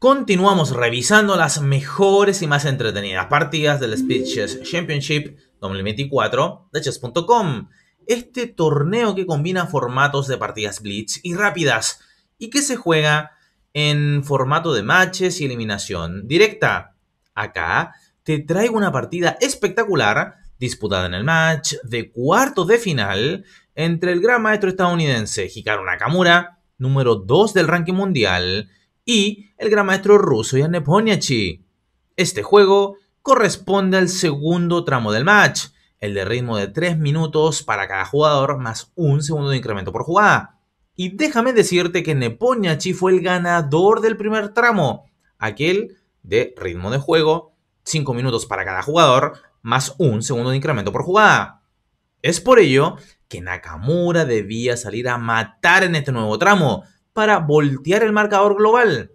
Continuamos revisando las mejores y más entretenidas partidas del Speed Chess Championship 2024 de chess.com. Este torneo que combina formatos de partidas blitz y rápidas y que se juega en formato de matches y eliminación directa. Acá te traigo una partida espectacular disputada en el match de cuarto de final entre el gran maestro estadounidense Hikaru Nakamura, número 2 del ranking mundial, y el gran maestro ruso ya Neponyachi. Este juego corresponde al segundo tramo del match, el de ritmo de 3 minutos para cada jugador más un segundo de incremento por jugada. Y déjame decirte que Neponiachi fue el ganador del primer tramo, aquel de ritmo de juego, 5 minutos para cada jugador, más un segundo de incremento por jugada. Es por ello que Nakamura debía salir a matar en este nuevo tramo, para voltear el marcador global.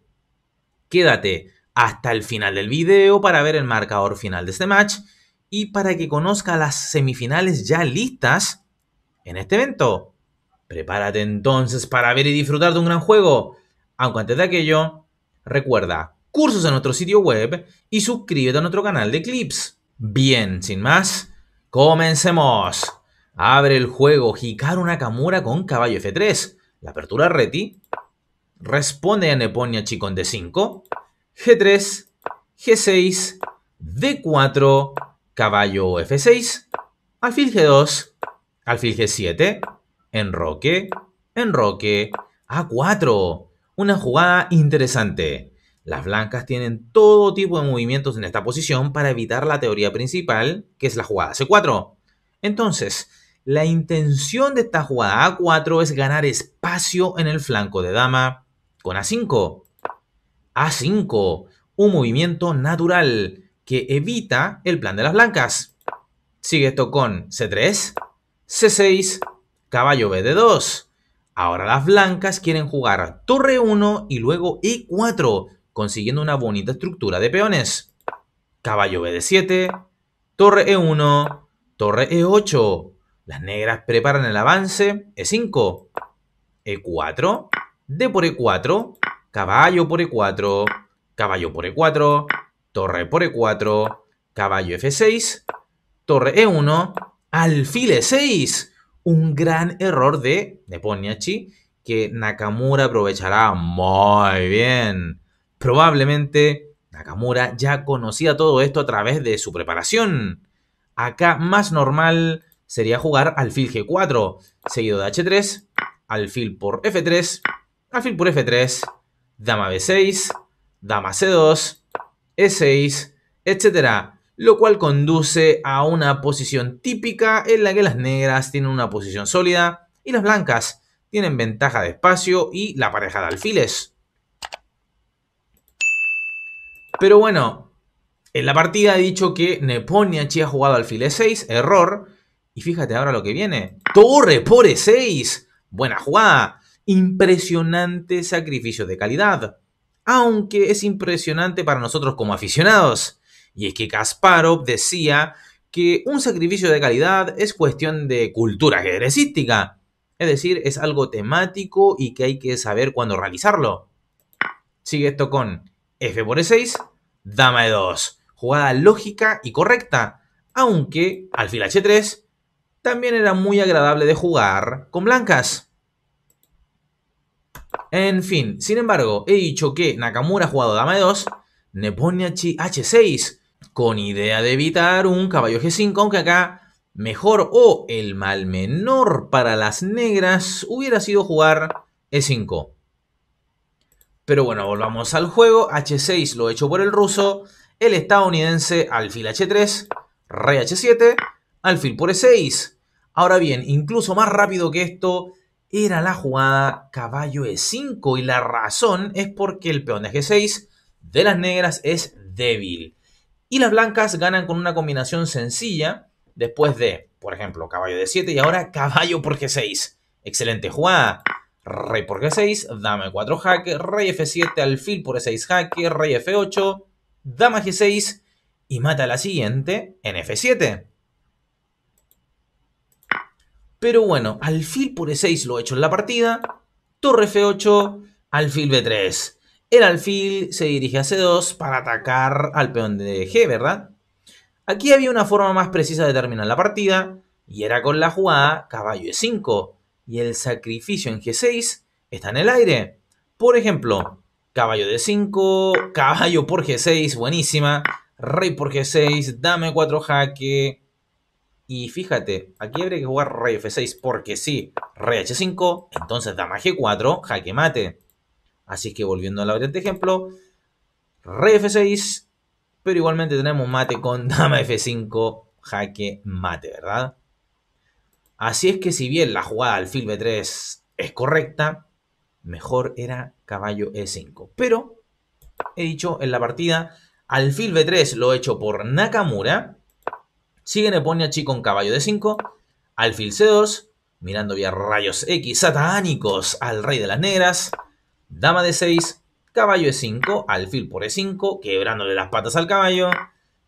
Quédate hasta el final del video para ver el marcador final de este match y para que conozca las semifinales ya listas en este evento. Prepárate entonces para ver y disfrutar de un gran juego. Aunque antes de aquello, recuerda cursos en nuestro sitio web y suscríbete a nuestro canal de clips. Bien, sin más, comencemos. Abre el juego Hikaru Nakamura con caballo F3. La apertura Reti. Responde a Neponia Chicón d 5. G3, G6, D4, caballo F6, alfil G2, alfil G7, enroque, enroque, A4. Una jugada interesante. Las blancas tienen todo tipo de movimientos en esta posición para evitar la teoría principal, que es la jugada C4. Entonces, la intención de esta jugada A4 es ganar espacio en el flanco de dama con A5. A5, un movimiento natural que evita el plan de las blancas. Sigue esto con C3, C6, caballo de 2 Ahora las blancas quieren jugar torre 1 y luego E4, consiguiendo una bonita estructura de peones. Caballo de 7 torre E1, torre E8, las negras preparan el avance. E5, E4, D por E4, caballo por E4, caballo por E4, torre por E4, caballo F6, torre E1, alfil E6. Un gran error de, Neponiachi. que Nakamura aprovechará muy bien. Probablemente Nakamura ya conocía todo esto a través de su preparación. Acá más normal sería jugar alfil G4, seguido de H3, alfil por F3, alfil por F3, dama B6, dama C2, E6, etc. Lo cual conduce a una posición típica en la que las negras tienen una posición sólida y las blancas tienen ventaja de espacio y la pareja de alfiles. Pero bueno, en la partida he dicho que Neponiachi ha jugado alfil E6, error, y fíjate ahora lo que viene. Torre por E6. Buena jugada. Impresionante sacrificio de calidad. Aunque es impresionante para nosotros como aficionados. Y es que Kasparov decía que un sacrificio de calidad es cuestión de cultura ajedrecística. Es decir, es algo temático y que hay que saber cuándo realizarlo. Sigue esto con F por E6, dama E2. Jugada lógica y correcta. Aunque al H3 también era muy agradable de jugar con blancas. En fin, sin embargo, he dicho que Nakamura ha jugado dama de 2, Neponiachi H6, con idea de evitar un caballo G5, aunque acá mejor o el mal menor para las negras hubiera sido jugar E5. Pero bueno, volvamos al juego. H6 lo hecho por el ruso. El estadounidense alfil H3, rey H7, alfil por E6. Ahora bien, incluso más rápido que esto era la jugada caballo E5 y la razón es porque el peón de G6 de las negras es débil. Y las blancas ganan con una combinación sencilla después de, por ejemplo, caballo de 7 y ahora caballo por G6. Excelente jugada. Rey por G6, dame 4 jaque, rey F7, alfil por E6 jaque, rey F8, dama G6 y mata la siguiente en F7. Pero bueno, alfil por E6 lo he hecho en la partida. Torre F8, alfil B3. El alfil se dirige a C2 para atacar al peón de G, ¿verdad? Aquí había una forma más precisa de terminar la partida, y era con la jugada caballo E5, y el sacrificio en G6 está en el aire. Por ejemplo, caballo D5, caballo por G6, buenísima, rey por G6, dame 4 jaque, y fíjate, aquí habría que jugar rey f6 porque sí, rey h5, entonces dama g4, jaque mate. Así que volviendo a la de ejemplo, rey f6, pero igualmente tenemos mate con dama f5, jaque mate, ¿verdad? Así es que si bien la jugada alfil b3 es correcta, mejor era caballo e5. Pero, he dicho en la partida, alfil b3 lo he hecho por Nakamura Sigue Neponiachi con caballo de 5, alfil C2, mirando vía rayos X satánicos al rey de las negras, dama de 6, caballo E5, alfil por E5, quebrándole las patas al caballo,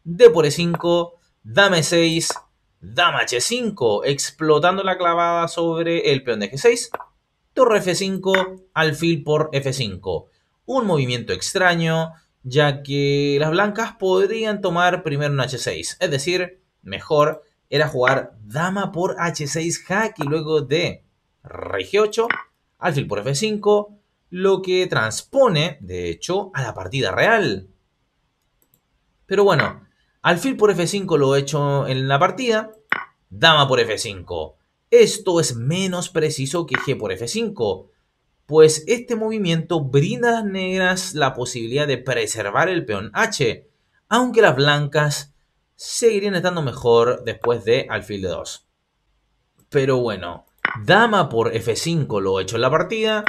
D por E5, Dame 6 dama e H5, explotando la clavada sobre el peón de G6, torre F5, alfil por F5. Un movimiento extraño, ya que las blancas podrían tomar primero un H6, es decir, mejor era jugar dama por h6 Hack y luego de rey g8, alfil por f5, lo que transpone, de hecho, a la partida real. Pero bueno, alfil por f5 lo he hecho en la partida, dama por f5. Esto es menos preciso que g por f5, pues este movimiento brinda a las negras la posibilidad de preservar el peón h, aunque las blancas seguirían estando mejor después de alfil de 2. Pero bueno, dama por f5 lo he hecho en la partida,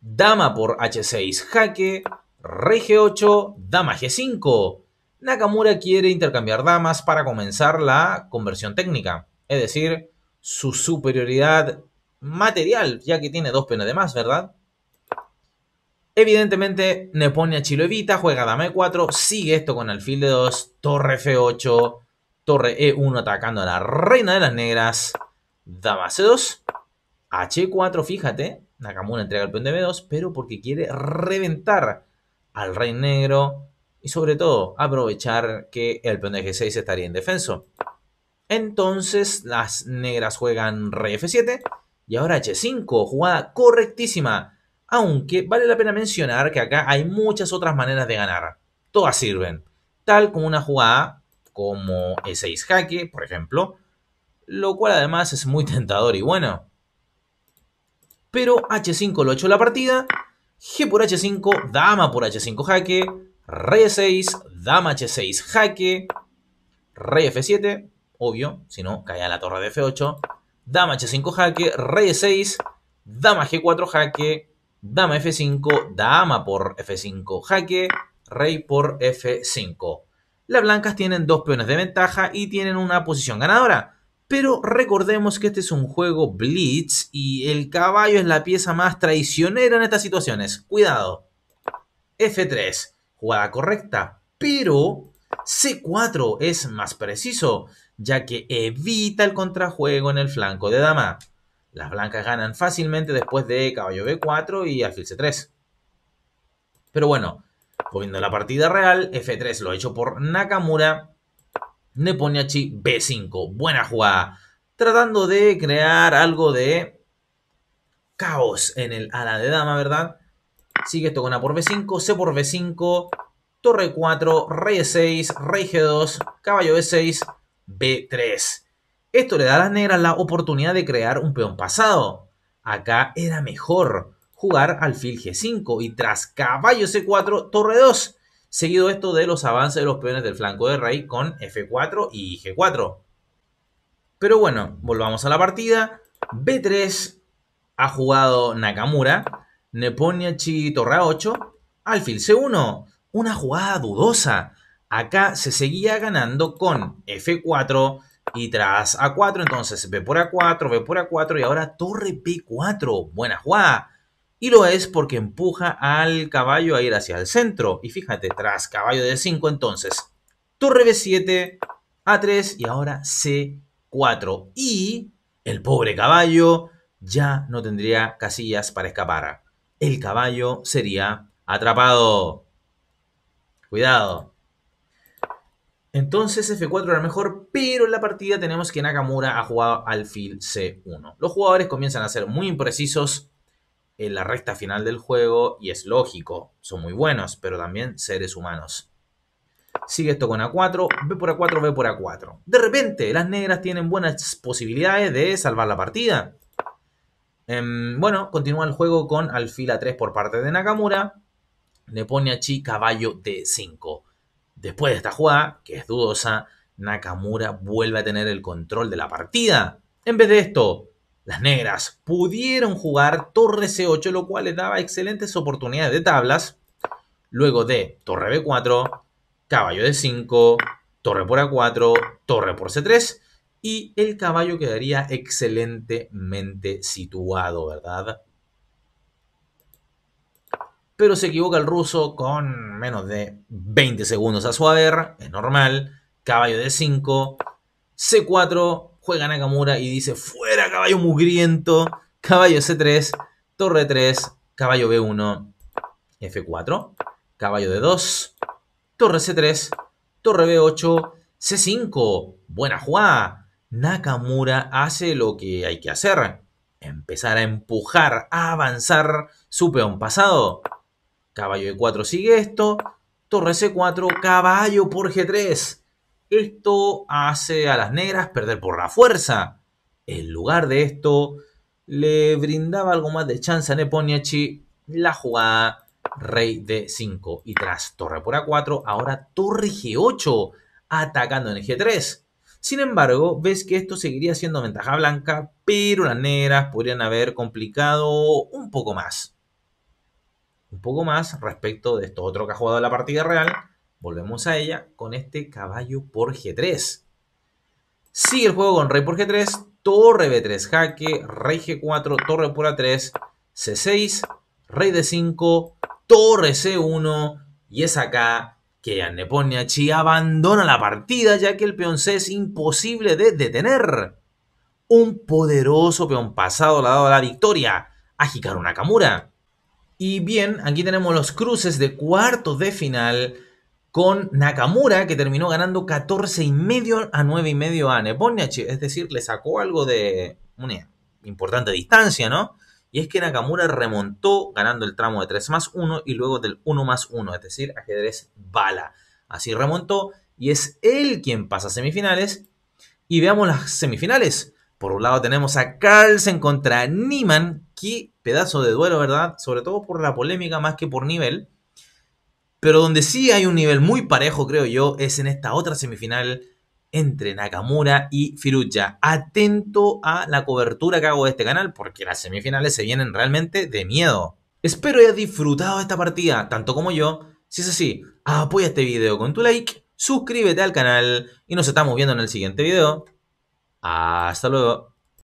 dama por h6 jaque, rey g8, dama g5. Nakamura quiere intercambiar damas para comenzar la conversión técnica, es decir, su superioridad material, ya que tiene dos peones de más, ¿verdad? Evidentemente, Neponia Chilo evita, juega Dame 4 sigue esto con alfil de 2, torre f8, torre e1 atacando a la reina de las negras, dama c2, h4, fíjate, Nakamura entrega el peón de b2, pero porque quiere reventar al rey negro y sobre todo aprovechar que el peón de g6 estaría en defenso, Entonces las negras juegan rey f7 y ahora h5, jugada correctísima aunque vale la pena mencionar que acá hay muchas otras maneras de ganar. Todas sirven. Tal como una jugada como E6 jaque, por ejemplo. Lo cual además es muy tentador y bueno. Pero H5 lo echó la partida. G por H5, dama por H5 jaque. Rey 6 dama H6 jaque. Rey F7, obvio, si no, cae a la torre de F8. Dama H5 jaque, Rey 6 dama G4 jaque, dama F5, dama por F5, jaque, rey por F5. Las blancas tienen dos peones de ventaja y tienen una posición ganadora. Pero recordemos que este es un juego blitz y el caballo es la pieza más traicionera en estas situaciones. Cuidado. F3, jugada correcta, pero C4 es más preciso, ya que evita el contrajuego en el flanco de dama. Las blancas ganan fácilmente después de caballo B4 y alfil C3. Pero bueno, volviendo a la partida real, F3 lo ha hecho por Nakamura. Neponiachi B5. Buena jugada. Tratando de crear algo de caos en el ala de dama, ¿verdad? Sigue esto con A por B5, C por B5, Torre 4, Rey e 6, Rey G2, Caballo B6, B3. Esto le da a las negras la oportunidad de crear un peón pasado. Acá era mejor jugar alfil G5 y tras caballo C4, torre 2. Seguido esto de los avances de los peones del flanco de rey con F4 y G4. Pero bueno, volvamos a la partida. B3 ha jugado Nakamura. Neponiachi torre A8. Alfil C1. Una jugada dudosa. Acá se seguía ganando con F4, y tras A4, entonces B por A4, B por A4 y ahora torre B4. Buena jugada. Y lo es porque empuja al caballo a ir hacia el centro. Y fíjate, tras caballo de 5 entonces, torre B7, A3 y ahora C4. Y el pobre caballo ya no tendría casillas para escapar. El caballo sería atrapado. Cuidado. Entonces F4 era mejor, pero en la partida tenemos que Nakamura ha jugado alfil C1. Los jugadores comienzan a ser muy imprecisos en la recta final del juego y es lógico, son muy buenos, pero también seres humanos. Sigue esto con A4, B por A4, B por A4. De repente, las negras tienen buenas posibilidades de salvar la partida. Em, bueno, continúa el juego con alfil A3 por parte de Nakamura. Le pone a Chi caballo D5. Después de esta jugada, que es dudosa, Nakamura vuelve a tener el control de la partida. En vez de esto, las negras pudieron jugar torre C8, lo cual les daba excelentes oportunidades de tablas. Luego de torre B4, caballo D5, torre por A4, torre por C3 y el caballo quedaría excelentemente situado, ¿verdad? pero se equivoca el ruso con menos de 20 segundos a su haber, es normal, caballo de 5, C4, juega Nakamura y dice fuera caballo mugriento, caballo C3, torre 3, caballo B1, F4, caballo D2, torre C3, torre B8, C5, buena jugada. Nakamura hace lo que hay que hacer, empezar a empujar, a avanzar su peón pasado. Caballo E4 sigue esto. Torre C4, caballo por G3. Esto hace a las negras perder por la fuerza. En lugar de esto, le brindaba algo más de chance a Neponiachi la jugada rey D5. Y tras torre por A4, ahora torre G8, atacando en G3. Sin embargo, ves que esto seguiría siendo ventaja blanca, pero las negras podrían haber complicado un poco más un poco más respecto de esto otro que ha jugado la partida real. Volvemos a ella con este caballo por G3. Sigue el juego con rey por G3, torre B3 jaque, rey G4, torre por A3, C6, rey D5, torre C1 y es acá que Neponiachi abandona la partida ya que el peón C es imposible de detener. Un poderoso peón pasado le ha dado la victoria a Hikaru Nakamura. Y bien, aquí tenemos los cruces de cuartos de final con Nakamura, que terminó ganando 14 y medio a 9,5 y medio a Neponiachi. Es decir, le sacó algo de una importante distancia, ¿no? Y es que Nakamura remontó ganando el tramo de 3 más 1 y luego del 1 más 1, es decir, ajedrez bala. Así remontó y es él quien pasa a semifinales. Y veamos las semifinales. Por un lado tenemos a Carlsen contra Niman, que pedazo de duelo, ¿verdad? Sobre todo por la polémica más que por nivel. Pero donde sí hay un nivel muy parejo, creo yo, es en esta otra semifinal entre Nakamura y Firucha. Atento a la cobertura que hago de este canal, porque las semifinales se vienen realmente de miedo. Espero hayas disfrutado esta partida, tanto como yo. Si es así, apoya este video con tu like, suscríbete al canal y nos estamos viendo en el siguiente video. Hasta luego.